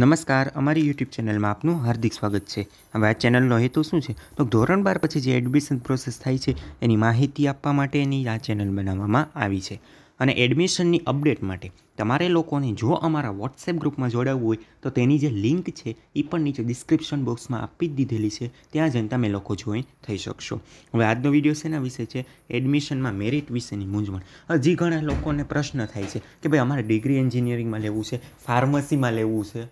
નમસ્કાર અમારી યુટ્યુબ ચેનલમાં આપનું હાર્દિક સ્વાગત છે હવે આ ચેનલનો હેતુ શું છે તો ધોરણ બાર પછી જે એડમિશન પ્રોસેસ થાય છે એની માહિતી આપવા માટેની આ ચેનલ બનાવવામાં આવી છે અને એડમિશનની અપડેટ માટે તમારે લોકોને જો અમારા વોટ્સએપ ગ્રુપમાં જોડાવવું હોય તો તેની જે લિંક છે એ પણ નીચે ડિસ્ક્રિપ્શન બોક્સમાં આપી જ દીધેલી છે ત્યાં જઈને તમે લોકો જોઈન થઈ શકશો હવે આજનો વિડીયો શેના વિશે છે એડમિશનમાં મેરિટ વિશેની મૂંઝવણ હજી ઘણા લોકોને પ્રશ્ન થાય છે કે ભાઈ અમારે ડિગ્રી એન્જિનિયરિંગમાં લેવું છે ફાર્મસીમાં લેવું છે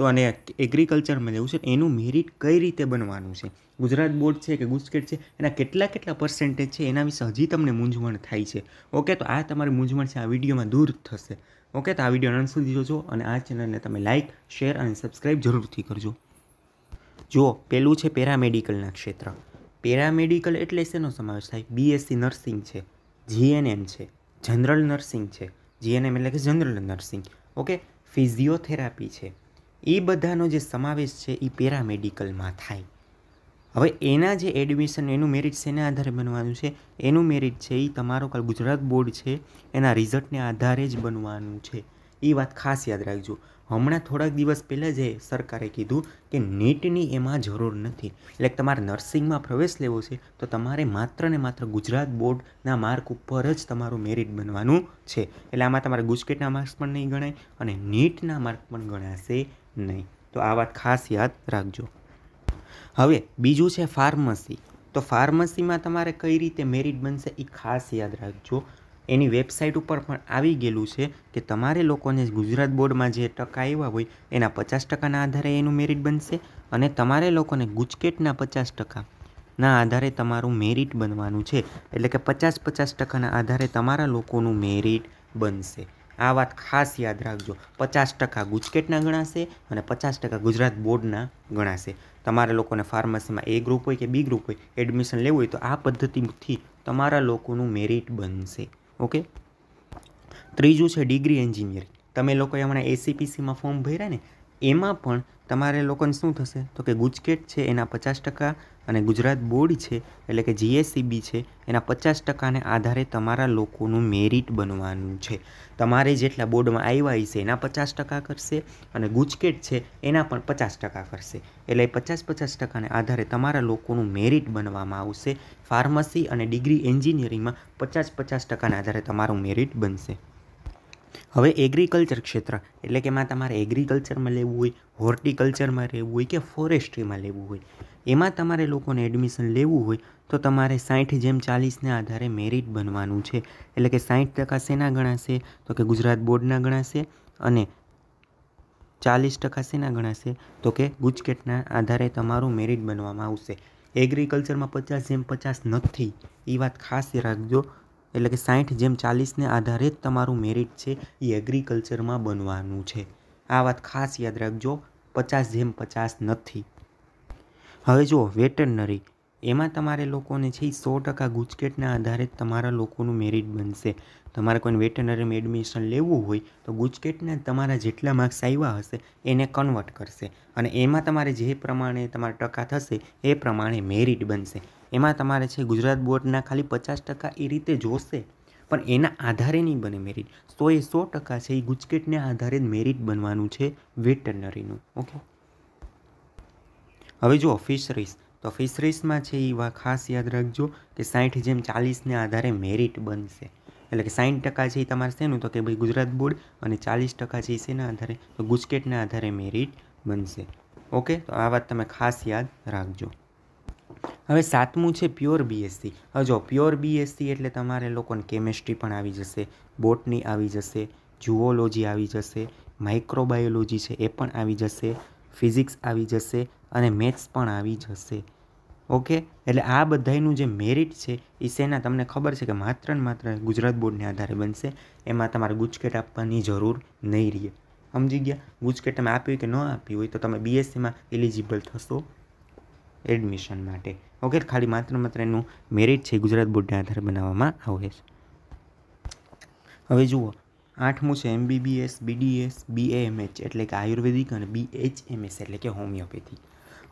તો આને એગ્રીકલ્ચરમાં લેવું છે એનું મેરિટ કઈ રીતે બનવાનું છે ગુજરાત બોર્ડ છે કે ગુજકેટ છે એના કેટલા કેટલા પર્સન્ટેજ છે એના વિશે હજી તમને મૂંઝવણ થાય છે ઓકે તો આ તમારી મૂંઝવણ છે આ વિડીયોમાં દૂર થશે ઓકે તો આ વિડીયો અંત સુધી જોજો અને આ ચેનલને તમે લાઇક શેર અને સબસ્ક્રાઈબ જરૂરથી કરજો જુઓ પેલું છે પેરામેડિકલના ક્ષેત્ર પેરામેડિકલ એટલે શેનો સમાવેશ થાય બીએસસી નર્સિંગ છે જીએનએમ છે જનરલ નર્સિંગ છે જીએનએમ એટલે કે જનરલ નર્સિંગ ઓકે ફિઝિયોથેરાપી છે એ બધાનો જે સમાવેશ છે એ પેરામેડિકલમાં થાય હવે એના જે એડમિશન એનું મેરિટ શેના આધારે બનવાનું છે એનું મેરિટ છે એ તમારો કાલ ગુજરાત બોર્ડ છે એના રિઝલ્ટને આધારે જ બનવાનું છે એ વાત ખાસ યાદ રાખજો હમણાં થોડાક દિવસ પહેલાં જે સરકારે કીધું કે નીટની એમાં જરૂર નથી એટલે તમારે નર્સિંગમાં પ્રવેશ લેવો છે તો તમારે માત્ર ને માત્ર ગુજરાત બોર્ડના માર્ક ઉપર જ તમારું મેરિટ બનવાનું છે એટલે આમાં તમારા ગુજકેટના માર્ક્સ પણ નહીં ગણાય અને નીટના માર્ક પણ ગણાશે નહીં તો આ વાત ખાસ યાદ રાખજો હવે બીજું છે ફાર્મસી તો ફાર્મસીમાં તમારે કઈ રીતે મેરિટ બનશે એ ખાસ યાદ રાખજો એની વેબસાઇટ ઉપર પણ આવી ગયેલું છે કે તમારે લોકોને ગુજરાત બોર્ડમાં જે ટકા આવ્યા હોય એના પચાસ ટકાના આધારે એનું મેરિટ બનશે અને તમારે લોકોને ગુજકેટના પચાસ ટકાના આધારે તમારું મેરિટ બનવાનું છે એટલે કે પચાસ પચાસ ટકાના આધારે તમારા લોકોનું મેરિટ બનશે આ વાત ખાસ યાદ રાખજો પચાસ ટકા ગુજકેટના ગણાશે અને પચાસ ટકા ગુજરાત બોર્ડના ગણાશે તમારા લોકોને ફાર્મસીમાં એ ગ્રુપ હોય કે બી ગ્રુપ હોય એડમિશન લેવું હોય તો આ પદ્ધતિથી તમારા લોકોનું મેરિટ બનશે ઓકે ત્રીજું છે ડિગ્રી એન્જિનિયરિંગ તમે લોકોએ હમણાં એસીપીસીમાં ફોર્મ ભર્યા ને એમાં પણ તમારે લોકોને શું થશે તો કે ગુજકેટ છે એના પચાસ ટકા અને ગુજરાત બોર્ડ છે એટલે કે જીએસસીબી e છે એના પચાસ ટકાને આધારે તમારા લોકોનું મેરિટ બનવાનું છે તમારે જેટલા બોર્ડમાં આવ્યા હશે એના પચાસ ટકા કરશે અને ગુજકેટ છે એના પણ પચાસ ટકા કરશે એટલે પચાસ પચાસ ટકાને આધારે તમારા લોકોનું મેરિટ બનવામાં આવશે ફાર્મસી અને ડિગ્રી એન્જિનિયરિંગમાં પચાસ પચાસ ટકાના આધારે તમારું મેરિટ બનશે હવે એગ્રીકલ્ચર ક્ષેત્ર એટલે કે એમાં તમારે એગ્રીકલ્ચરમાં લેવું હોય હોર્ટિકલ્ચરમાં રહેવું હોય કે ફોરેસ્ટ્રીમાં લેવું હોય એમાં તમારે લોકોને એડમિશન લેવું હોય તો તમારે સાઠ જેમ ચાલીસને આધારે મેરિટ બનવાનું છે એટલે કે સાઠ ટકા શેના ગણાશે તો કે ગુજરાત બોર્ડના ગણાશે અને ચાલીસ ટકા શેના ગણાશે તો કે ગુજકેટના આધારે તમારું મેરિટ બનવામાં આવશે એગ્રીકલ્ચરમાં પચાસ જેમ પચાસ નથી એ વાત ખાસ રાખજો એટલે કે સાઠ જેમ ચાલીસને આધારે જ તમારું મેરિટ છે એ એગ્રીકલ્ચરમાં બનવાનું છે આ વાત ખાસ યાદ રાખજો પચાસ જેમ પચાસ નથી હવે જુઓ વેટરનરી એમાં તમારે લોકોને છે એ સો ટકા ગુજકેટના આધારે જ તમારા લોકોનું મેરિટ બનશે તમારે કોઈને વેટનરીમાં એડમિશન લેવું હોય તો ગુજકેટને તમારા જેટલા માર્ક્સ આવ્યા હશે એને કન્વર્ટ કરશે અને એમાં તમારે જે પ્રમાણે તમારા ટકા થશે એ પ્રમાણે મેરિટ બનશે એમાં તમારે છે ગુજરાત બોર્ડના ખાલી પચાસ ટકા એ રીતે જોશે પણ એના આધારે નહીં બને મેરિટ સો એ સો ટકા છે એ ગુજકેટને આધારે જ મેરિટ બનવાનું છે વેટરનરીનું ઓકે હવે જો ફિશરીઝ તો ફિશરીઝમાં છે એ ખાસ યાદ રાખજો કે સાઠ જેમ ચાલીસને આધારે મેરિટ બનશે એટલે કે સાઠ ટકા છે એ તમારે શેનું તો કે ભાઈ ગુજરાત બોર્ડ અને ચાલીસ ટકા છે એ શેના આધારે તો ગુજકેટના આધારે મેરિટ બનશે ઓકે તો આ વાત તમે ખાસ યાદ રાખજો હવે સાતમું છે પ્યોર બીએસસી હવે જો પ્યોર બીએસસી એટલે તમારે લોકોને કેમેસ્ટ્રી પણ આવી જશે બોટની આવી જશે જુઓલોજી આવી જશે માઇક્રોબાયોલોજી છે એ પણ આવી જશે ફિઝિક્સ આવી જશે અને મેથ્સ પણ આવી જશે ઓકે એટલે આ બધાનું જે મેરિટ છે એ સેના તમને ખબર છે કે માત્ર ને માત્ર ગુજરાત બોર્ડને આધારે બનશે એમાં તમારે ગુજકેટ આપવાની જરૂર નહીં રહે સમજી ગયા ગુજકેટ તમે આપ્યું કે ન આપ્યું હોય તો તમે બીએસસીમાં એલિજિબલ થશો એડમિશન માટે ઓકે ખાલી માત્ર માત્ર એનું મેરિટ છે ગુજરાત બોર્ડના આધારે બનાવવામાં આવે છે હવે જુઓ આઠમું છે એમબીબીએસ બીડીએસ બીએએમએચ એટલે કે આયુર્વેદિક અને બીએચએમએસ એટલે કે હોમિયોપેથી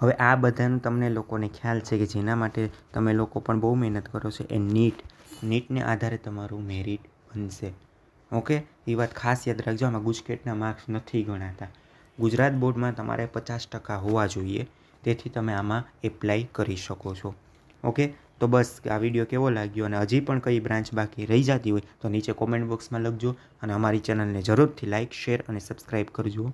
હવે આ બધાનું તમને લોકોને ખ્યાલ છે કે જેના માટે તમે લોકો પણ બહુ મહેનત કરો છો એ નીટ નીટને આધારે તમારું મેરિટ બનશે ઓકે એ વાત ખાસ યાદ રાખજો આમાં ગુજકેટના માર્ક્સ નથી ગણાતા ગુજરાત બોર્ડમાં તમારે પચાસ ટકા હોવા જોઈએ તેથી તમે આમાં એપ્લાય કરી શકો છો ઓકે તો બસ આ વિડીયો કેવો લાગ્યો અને હજી પણ કઈ બ્રાન્ચ બાકી રહી જતી હોય તો નીચે કોમેન્ટ બોક્સમાં લખજો અને અમારી ચેનલને જરૂરથી લાઇક શેર અને સબસ્ક્રાઈબ કરજો